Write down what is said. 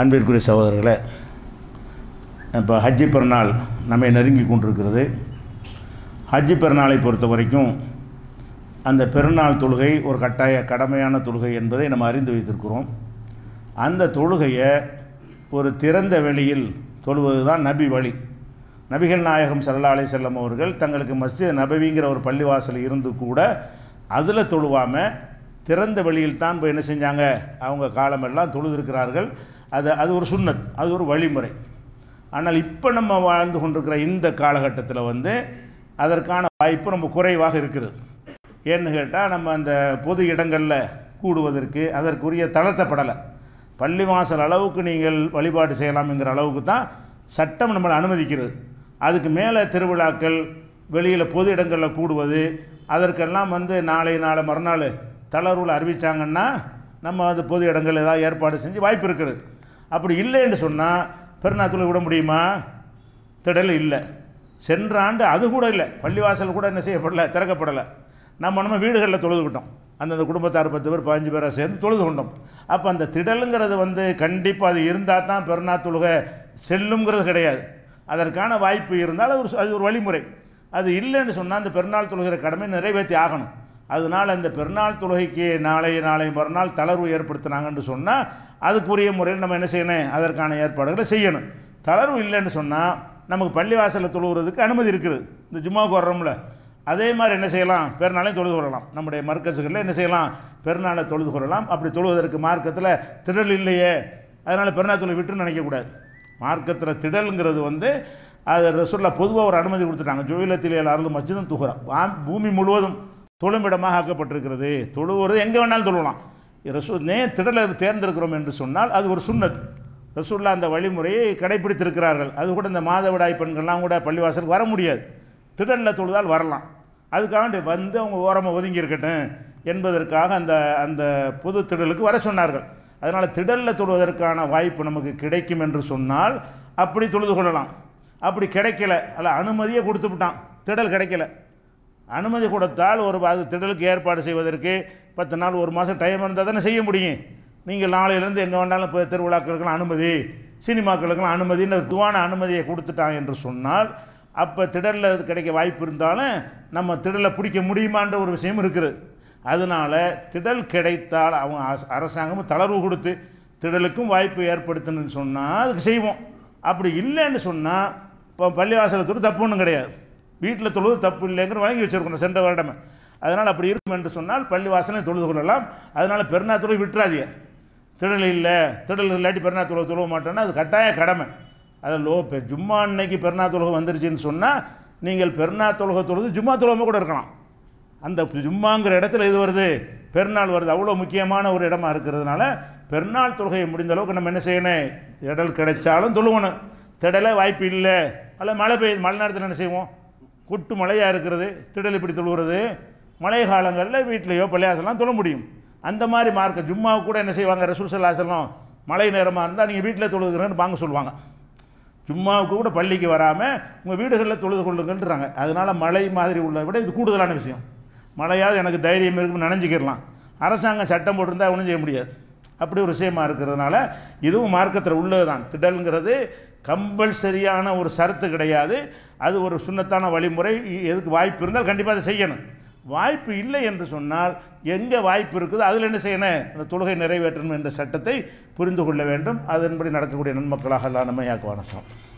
அன்பிற்குரிய சகோதரர்களே இப்போ ஹஜ்ஜி பெருநாள் நம்மை நெருங்கி கொண்டிருக்கிறது ஹஜ்ஜி பெருநாளை பொறுத்த வரைக்கும் அந்த பெருநாள் தொழுகை ஒரு கட்டாய கடமையான தொழுகை என்பதை நம்ம அறிந்து வைத்திருக்கிறோம் அந்த தொழுகையை ஒரு திறந்த வெளியில் தொழுவது தான் நபி வழி நபிகள் நாயகம் சல்லா அலி செல்லம் அவர்கள் தங்களுக்கு மஸ்ஜித் நபவிங்கிற ஒரு பள்ளிவாசல் இருந்து கூட அதில் தொழுவாமல் திறந்த வெளியில் தான் இப்போ என்ன செஞ்சாங்க அவங்க காலமெல்லாம் தொழுதிருக்கிறார்கள் அது அது ஒரு சுண்ணத் அது ஒரு வழிமுறை ஆனால் இப்போ நம்ம வாழ்ந்து கொண்டிருக்கிற இந்த காலகட்டத்தில் வந்து அதற்கான வாய்ப்பு ரொம்ப குறைவாக இருக்குது ஏன்னு கேட்டால் நம்ம அந்த பொது இடங்களில் கூடுவதற்கு அதற்குரிய தளர்த்தப்படலை பள்ளிவாசல் அளவுக்கு நீங்கள் வழிபாடு செய்யலாம்ங்கிற அளவுக்கு தான் சட்டம் நம்மளை அனுமதிக்கிறது அதுக்கு மேலே திருவிழாக்கள் வெளியில் பொது இடங்களில் கூடுவது அதற்கெல்லாம் வந்து நாளை நாளை மறுநாள் தளர்வுகள் அறிவித்தாங்கன்னா நம்ம அது பொது இடங்கள் ஏதாவது ஏற்பாடு செஞ்சு வாய்ப்பு இருக்குது அப்படி இல்லைன்னு சொன்னால் பெருநாத்துல விட முடியுமா திடல் இல்லை சென்ற ஆண்டு அது கூட இல்லை பள்ளிவாசல் கூட என்ன செய்யப்படலை திறக்கப்படலை நம்ம நம்ம வீடுகளில் தொழுதுகிட்டோம் அந்தந்த குடும்பத்தார் பத்து பேர் பதினஞ்சு பேராக சேர்ந்து தொழுது கொண்டோம் அப்போ அந்த திடலுங்கிறது வந்து கண்டிப்பாக அது இருந்தால் தான் பெருநா செல்லுங்கிறது கிடையாது அதற்கான வாய்ப்பு இருந்தால் ஒரு அது ஒரு வழிமுறை அது இல்லைன்னு சொன்னால் அந்த பெருநாள் தொழுகிற கடமை நிறைவேற்றி ஆகணும் அதனால் அந்த பெருநாள் தொழுகைக்கு நாளை நாளை மறுநாள் தளர்வு ஏற்படுத்தினாங்கன்னு சொன்னால் அதுக்குரிய முறையில் நம்ம என்ன செய்யணும் அதற்கான ஏற்பாடுகளை செய்யணும் தளர்வு இல்லைன்னு சொன்னால் நமக்கு பள்ளிவாசலில் தொழுகிறதுக்கு அனுமதி இருக்குது இந்த ஜும்மா வர்றோம்ல அதே மாதிரி என்ன செய்யலாம் பெருநாளையும் தொழுது கொள்ளலாம் நம்முடைய மர்க்கசுகளில் என்ன செய்யலாம் பெருநாளை தொழுது கொள்ளலாம் அப்படி தொழுவதற்கு மார்க்கத்தில் திடல் இல்லையே அதனால் பெருநாள் தொழில் விட்டுன்னு நினைக்கக்கூடாது மார்க்கத்தில் திடல்ங்கிறது வந்து அது சொல்ல பொதுவாக ஒரு அனுமதி கொடுத்துட்டாங்க ஜோயிலத்தில் எல்லாருந்து மச்சதும் தூக்குறான் பூமி முழுவதும் தொழுமிடமாக ஆக்கப்பட்டிருக்கிறது தொழுவது எங்கே வேணாலும் தொழுவலாம் ரசூல் நே திடலை தேர்ந்தெடுக்கிறோம் என்று சொன்னால் அது ஒரு சுண்ணது ரசூல்லா அந்த வழிமுறையை கடைபிடித்திருக்கிறார்கள் அது கூட இந்த மாதவிடாய் பெண்கள்லாம் கூட பள்ளிவாசலுக்கு வர முடியாது திடலில் தொழுதால் வரலாம் அதுக்காக வந்து அவங்க ஓரமாக ஒதுங்கி இருக்கட்டும் என்பதற்காக அந்த அந்த பொது திடலுக்கு வர சொன்னார்கள் அதனால் திடலில் தொழுவதற்கான வாய்ப்பு நமக்கு கிடைக்கும் என்று சொன்னால் அப்படி தொழுது கொள்ளலாம் அப்படி கிடைக்கல அல்ல அனுமதியை கொடுத்து விட்டான் திடல் கிடைக்கல அனுமதி கொடுத்தால் ஒரு அது திடலுக்கு ஏற்பாடு செய்வதற்கு பத்து நாள் ஒரு மாதம் டைம் இருந்தால் தானே செய்ய முடியும் நீங்கள் நாளையிலேருந்து எங்கே வேண்டாலும் இப்போ திருவிழாக்களுக்கெல்லாம் அனுமதி சினிமாக்களுக்கெல்லாம் அனுமதின்னு துவான அனுமதியை கொடுத்துட்டான் என்று சொன்னால் அப்போ திடலில் கிடைக்க வாய்ப்பு இருந்தாலும் நம்ம திடலை பிடிக்க முடியுமான்ற ஒரு விஷயம் இருக்குது அதனால் திடல் கிடைத்தால் அவங்க அரசாங்கமும் தளர்வு கொடுத்து திடலுக்கும் வாய்ப்பு ஏற்படுத்தணும்னு சொன்னால் அதுக்கு செய்வோம் அப்படி இல்லைன்னு சொன்னால் இப்போ பள்ளிவாசலத்தோடு தப்பு ஒன்றும் கிடையாது வீட்டில் தொழுது தப்பு இல்லைங்கிற வாங்கி வச்சுருக்கணும் சென்ற வருடமே அதனால் அப்படி இருக்கும் என்று சொன்னால் பள்ளி வாசனை தொழுது கொள்ளலாம் அதனால் பெருநாள் தொழில் விட்டுறாதீங்க திடல் இல்லை திடல் இல்லாட்டி பெருநா தொழுக தொழுவ மாட்டேன்னா அது கட்டாய கடமை அதில் லோ ஜும்மா அன்னைக்கு பெருநா தொழுகை வந்துருச்சுன்னு சொன்னால் நீங்கள் பெருநா தொழுகை தொழுது ஜும்மா தொழுவமாக கூட இருக்கலாம் அந்த ஜும்மாங்கிற இடத்துல இது வருது பெருநாள் வருது அவ்வளோ முக்கியமான ஒரு இடமா இருக்கிறதுனால பெருநாள் தொழுகையை முடிந்த அளவுக்கு நம்ம என்ன செய்யணும் இடல் கிடைச்சாலும் தொழுவணும் திடலை வாய்ப்பு இல்லை அல்ல மழை பெய்யுது மழை நேரத்தில் என்ன செய்வோம் கொட்டு மழையாக இருக்கிறது திடல் இப்படி தொழுகிறது மழை காலங்களில் வீட்லேயோ பள்ளியாசெல்லாம் தொழ முடியும் அந்த மாதிரி மார்க்க ஜும்மா கூட என்ன செய்வாங்க ரசூல் மழை நேரமாக இருந்தால் நீங்கள் வீட்டில் தொழுதுக்கிறேன்னு வாங்க சொல்லுவாங்க ஜும்மாவுக்கு கூட பள்ளிக்கு வராமல் உங்கள் வீடுகளில் தொழுது கொள்ளுங்கன்றாங்க அதனால் மழை மாதிரி உள்ள விட இது கூடுதலான விஷயம் மழையாவது எனக்கு தைரியம் இருக்குன்னு நினைஞ்சிக்கிறலாம் அரசாங்கம் சட்டம் போட்டிருந்தால் ஒன்றும் செய்ய முடியாது அப்படி ஒரு விஷயமா இருக்கிறதுனால இதுவும் மார்க்கத்தில் உள்ளது தான் திடல்ங்கிறது கம்பல்சரியான ஒரு சரத்து கிடையாது அது ஒரு சுண்ணத்தான வழிமுறை எதுக்கு வாய்ப்பு இருந்தால் கண்டிப்பாக அதை செய்யணும் வாய்ப்பு இல்லை என்று சொன்னால் எங்கே வாய்ப்பு இருக்குதோ அதில் என்ன செய்யணும் அந்த தொழுகை நிறைவேற்றணும் என்ற சட்டத்தை புரிந்து கொள்ள வேண்டும் அதன்படி நடக்கக்கூடிய நன்மக்களாக எல்லாம் நம்ம யாக்குவானோம்